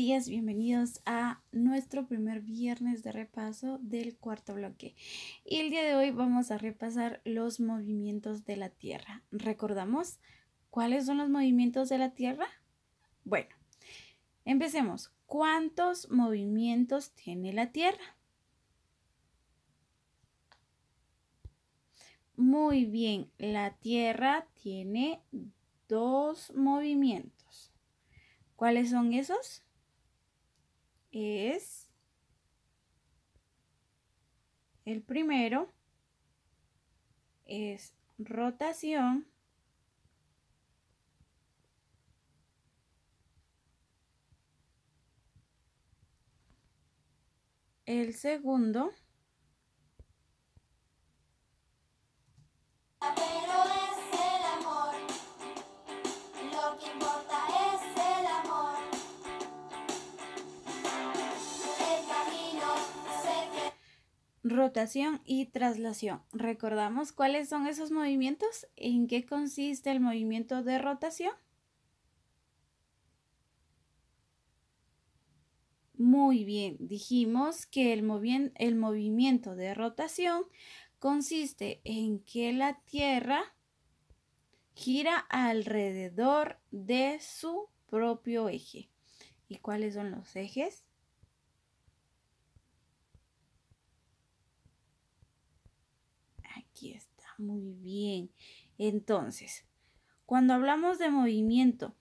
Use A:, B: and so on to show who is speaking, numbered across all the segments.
A: días, bienvenidos a nuestro primer viernes de repaso del cuarto bloque. Y el día de hoy vamos a repasar los movimientos de la Tierra. ¿Recordamos cuáles son los movimientos de la Tierra? Bueno, empecemos. ¿Cuántos movimientos tiene la Tierra? Muy bien, la Tierra tiene dos movimientos. ¿Cuáles son esos? es el primero es rotación el segundo rotación y traslación. ¿Recordamos cuáles son esos movimientos? ¿En qué consiste el movimiento de rotación? Muy bien, dijimos que el, el movimiento de rotación consiste en que la Tierra gira alrededor de su propio eje. ¿Y cuáles son los ejes? está, muy bien. Entonces, cuando hablamos de movimiento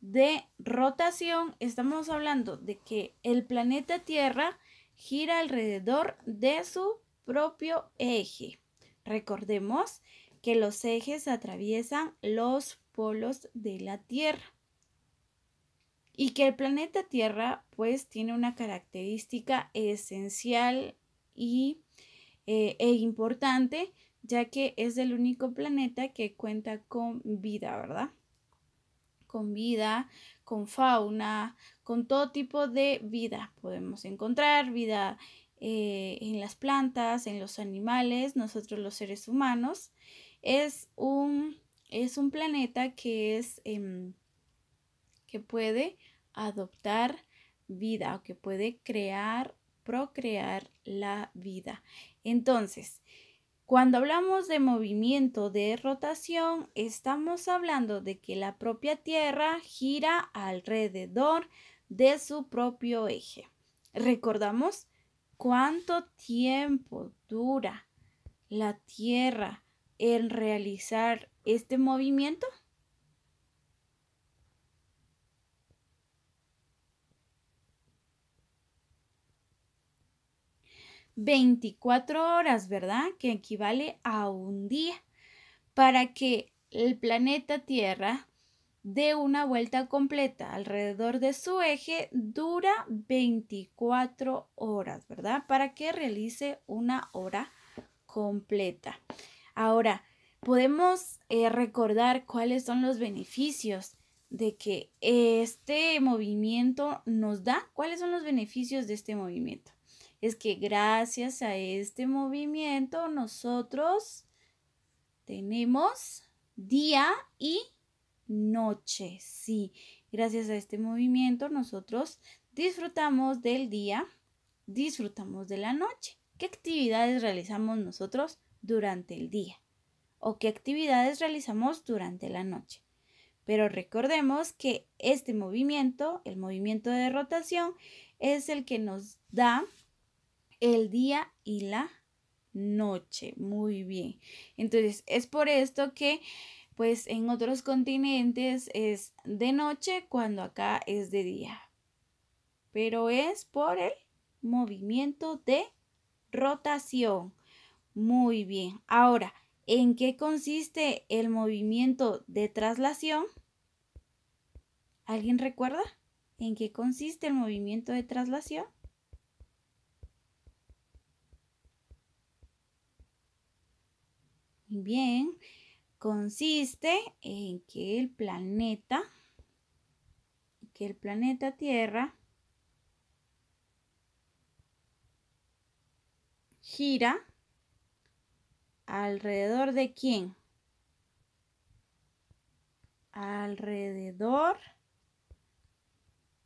A: de rotación, estamos hablando de que el planeta Tierra gira alrededor de su propio eje. Recordemos que los ejes atraviesan los polos de la Tierra y que el planeta Tierra pues tiene una característica esencial y, eh, e importante ya que es el único planeta que cuenta con vida, ¿verdad? Con vida, con fauna, con todo tipo de vida. Podemos encontrar vida eh, en las plantas, en los animales, nosotros los seres humanos. Es un, es un planeta que es em, que puede adoptar vida o que puede crear, procrear la vida. Entonces, cuando hablamos de movimiento de rotación, estamos hablando de que la propia Tierra gira alrededor de su propio eje. Recordamos cuánto tiempo dura la Tierra en realizar este movimiento. 24 horas, ¿verdad? Que equivale a un día, para que el planeta Tierra dé una vuelta completa alrededor de su eje, dura 24 horas, ¿verdad? Para que realice una hora completa. Ahora, podemos eh, recordar cuáles son los beneficios de que este movimiento nos da, cuáles son los beneficios de este movimiento es que gracias a este movimiento nosotros tenemos día y noche. Sí, gracias a este movimiento nosotros disfrutamos del día, disfrutamos de la noche. ¿Qué actividades realizamos nosotros durante el día? ¿O qué actividades realizamos durante la noche? Pero recordemos que este movimiento, el movimiento de rotación, es el que nos da el día y la noche. Muy bien. Entonces, es por esto que, pues, en otros continentes es de noche cuando acá es de día. Pero es por el movimiento de rotación. Muy bien. Ahora, ¿en qué consiste el movimiento de traslación? ¿Alguien recuerda? ¿En qué consiste el movimiento de traslación? Bien, consiste en que el planeta, que el planeta Tierra gira alrededor de quién? Alrededor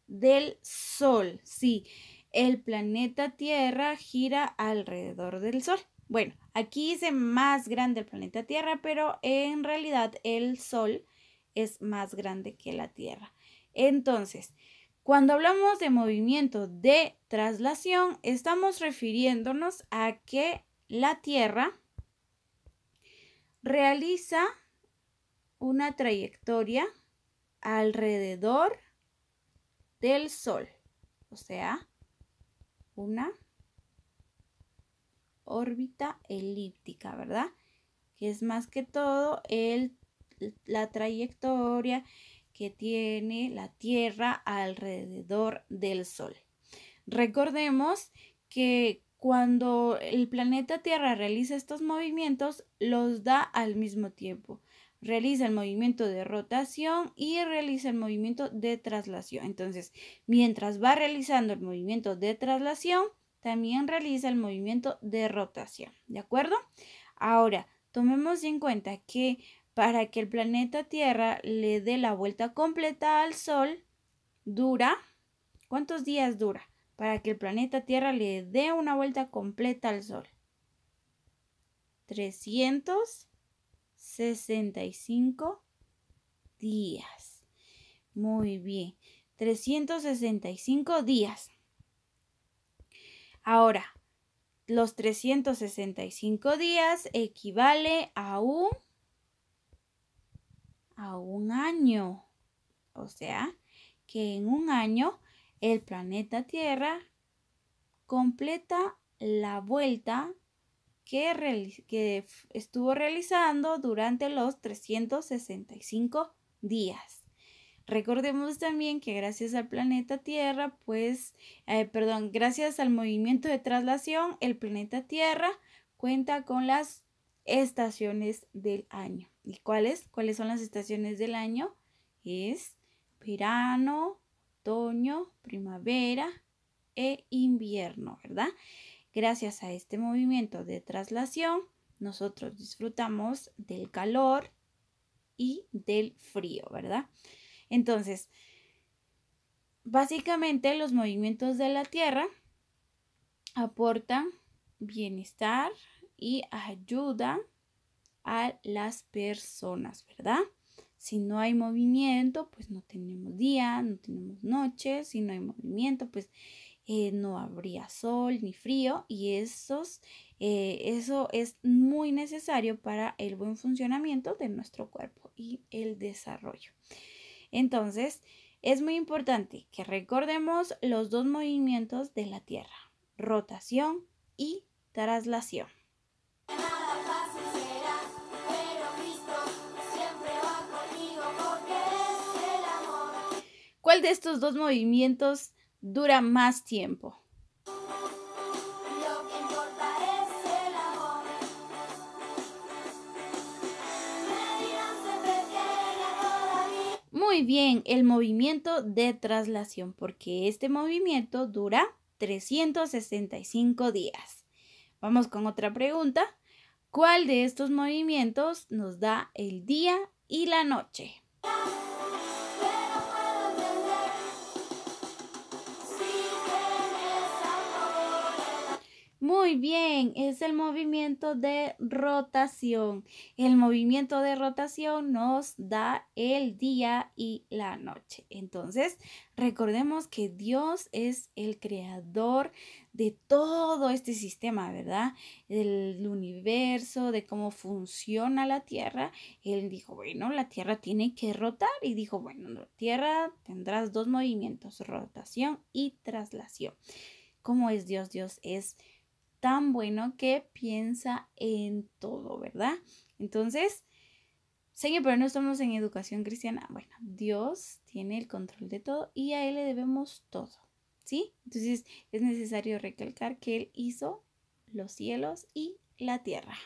A: del Sol, sí el planeta Tierra gira alrededor del Sol. Bueno, aquí dice más grande el planeta Tierra, pero en realidad el Sol es más grande que la Tierra. Entonces, cuando hablamos de movimiento de traslación, estamos refiriéndonos a que la Tierra realiza una trayectoria alrededor del Sol, o sea, una órbita elíptica, ¿verdad? Que es más que todo la trayectoria que tiene la Tierra alrededor del Sol. Recordemos que cuando el planeta Tierra realiza estos movimientos, los da al mismo tiempo realiza el movimiento de rotación y realiza el movimiento de traslación. Entonces, mientras va realizando el movimiento de traslación, también realiza el movimiento de rotación. ¿De acuerdo? Ahora, tomemos en cuenta que para que el planeta Tierra le dé la vuelta completa al Sol, dura, ¿cuántos días dura? Para que el planeta Tierra le dé una vuelta completa al Sol. 300 65 días. Muy bien. 365 días. Ahora, los 365 días equivale a un, a un año. O sea, que en un año el planeta Tierra completa la vuelta que, estuvo realizando durante los 365 días. Recordemos también que gracias al planeta Tierra, pues, eh, perdón, gracias al movimiento de traslación, el planeta Tierra cuenta con las estaciones del año. ¿Y cuáles? ¿Cuáles son las estaciones del año? Es verano, otoño, primavera e invierno, ¿verdad? Gracias a este movimiento de traslación, nosotros disfrutamos del calor y del frío, ¿verdad? Entonces, básicamente los movimientos de la Tierra aportan bienestar y ayuda a las personas, ¿verdad? Si no hay movimiento, pues no tenemos día, no tenemos noche, si no hay movimiento, pues eh, no habría sol ni frío y esos, eh, eso es muy necesario para el buen funcionamiento de nuestro cuerpo y el desarrollo. Entonces, es muy importante que recordemos los dos movimientos de la Tierra, rotación y traslación. ¿Cuál de estos dos movimientos dura más tiempo. Muy bien, el movimiento de traslación, porque este movimiento dura 365 días. Vamos con otra pregunta. ¿Cuál de estos movimientos nos da el día y la noche? Muy bien, es el movimiento de rotación. El movimiento de rotación nos da el día y la noche. Entonces, recordemos que Dios es el creador de todo este sistema, ¿verdad? Del universo, de cómo funciona la Tierra. Él dijo, bueno, la Tierra tiene que rotar y dijo, bueno, la Tierra tendrás dos movimientos, rotación y traslación. ¿Cómo es Dios? Dios es tan bueno que piensa en todo, ¿verdad? Entonces, Señor, pero no estamos en educación cristiana. Bueno, Dios tiene el control de todo y a Él le debemos todo, ¿sí? Entonces es necesario recalcar que Él hizo los cielos y la tierra.